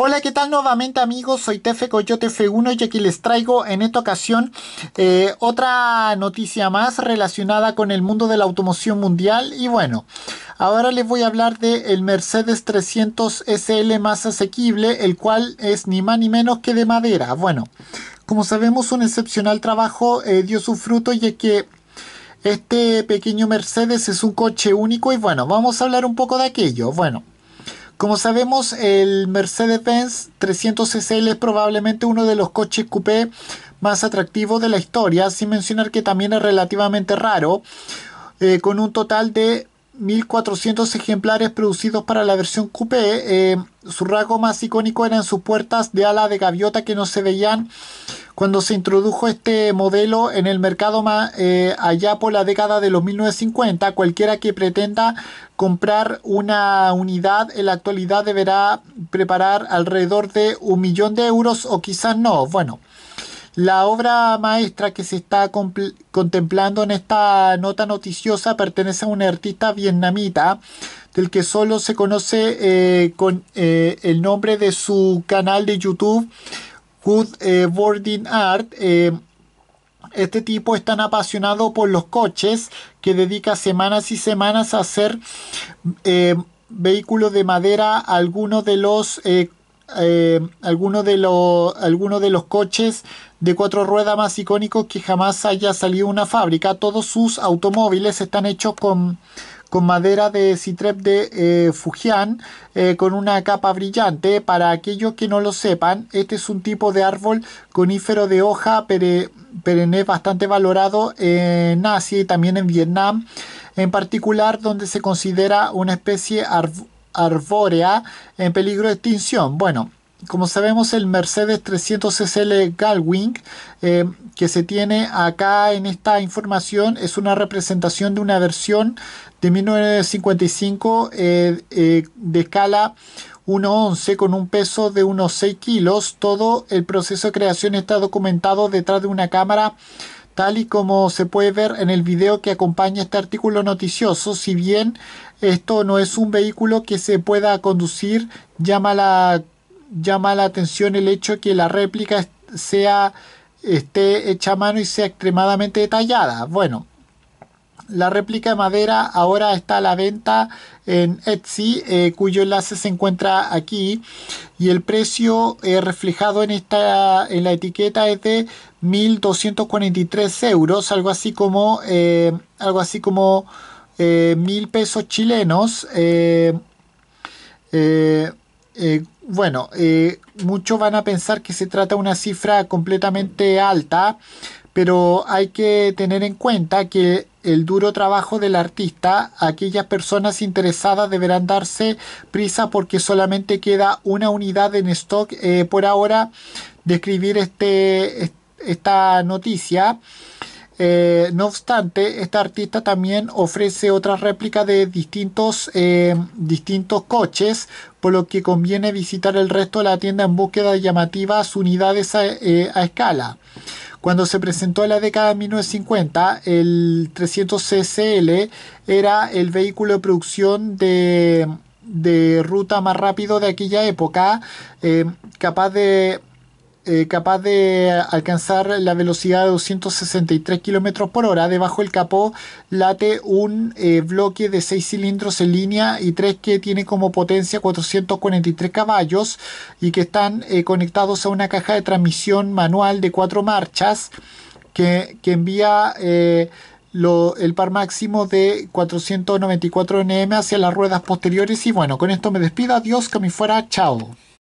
Hola, ¿qué tal nuevamente amigos? Soy Tefe Coyote F1 y aquí les traigo en esta ocasión eh, otra noticia más relacionada con el mundo de la automoción mundial. Y bueno, ahora les voy a hablar del el Mercedes 300 SL más asequible, el cual es ni más ni menos que de madera. Bueno, como sabemos un excepcional trabajo eh, dio su fruto y es que este pequeño Mercedes es un coche único y bueno, vamos a hablar un poco de aquello. Bueno. Como sabemos, el Mercedes-Benz 300 SL es probablemente uno de los coches coupé más atractivos de la historia, sin mencionar que también es relativamente raro, eh, con un total de 1.400 ejemplares producidos para la versión coupé. Eh, su rasgo más icónico eran sus puertas de ala de gaviota que no se veían cuando se introdujo este modelo en el mercado más, eh, allá por la década de los 1950. Cualquiera que pretenda comprar una unidad en la actualidad deberá preparar alrededor de un millón de euros o quizás no. Bueno. La obra maestra que se está contemplando en esta nota noticiosa pertenece a un artista vietnamita del que solo se conoce eh, con eh, el nombre de su canal de YouTube, Good eh, Boarding Art. este tipo es tan apasionado por los coches que dedica semanas y semanas a hacer vehículos de madera, algunos de los eh, algunos de, los, de los coches de cuatro ruedas más icónicos que jamás haya salido una fábrica. Todos sus automóviles están hechos con, madera de citrep de eh, Fujian eh, con una capa brillante. Para aquellos que no lo sepan, este es un tipo de árbol conífero de hoja perenne bastante valorado en Asia y también en Vietnam, en particular donde se considera una especie arbórea en peligro de extinción. Bueno, como sabemos el Mercedes 300 SL Galwing que se tiene acá en esta información es una representación de una versión de 1955 eh, eh, de escala 1.11 con un peso de unos 6 kilos. Todo el proceso de creación está documentado detrás de una cámara tal y como se puede ver en el video que acompaña este artículo noticioso, si bien esto no es un vehículo que se pueda conducir, llama la, llama la atención el hecho que la réplica sea, esté hecha a mano y sea extremadamente detallada. Bueno, la réplica de madera ahora está a la venta en Etsy, eh, cuyo enlace se encuentra aquí. Y el precio eh, reflejado en, esta, en la etiqueta es de 1.243 euros, algo así como, eh, algo así como eh, mil pesos chilenos. bueno, muchos van a pensar que se trata de una cifra completamente alta, pero hay que tener en cuenta que el duro trabajo del artista, aquellas personas interesadas deberán darse prisa porque solamente queda una unidad en stock eh, por ahora Describir este, esta noticia. Eh, no obstante, esta artista también ofrece otras réplicas de distintos, eh, distintos coches, por lo que conviene visitar el resto de la tienda en búsqueda de llamativas unidades a escala. Cuando se presentó en la década de 1950, el 300 CSL era el vehículo de producción de, ruta más rápido de aquella época, eh, capaz de eh, capaz de alcanzar la velocidad de 263 km por hora. Debajo del capó late un eh, bloque de 6 cilindros en línea y 3 que tiene como potencia 443 caballos y que están eh, conectados a una caja de transmisión manual de 4 marchas que, envía... el par máximo de 494 Nm hacia las ruedas posteriores y bueno, con esto me despido, adiós, que me fuera, chao.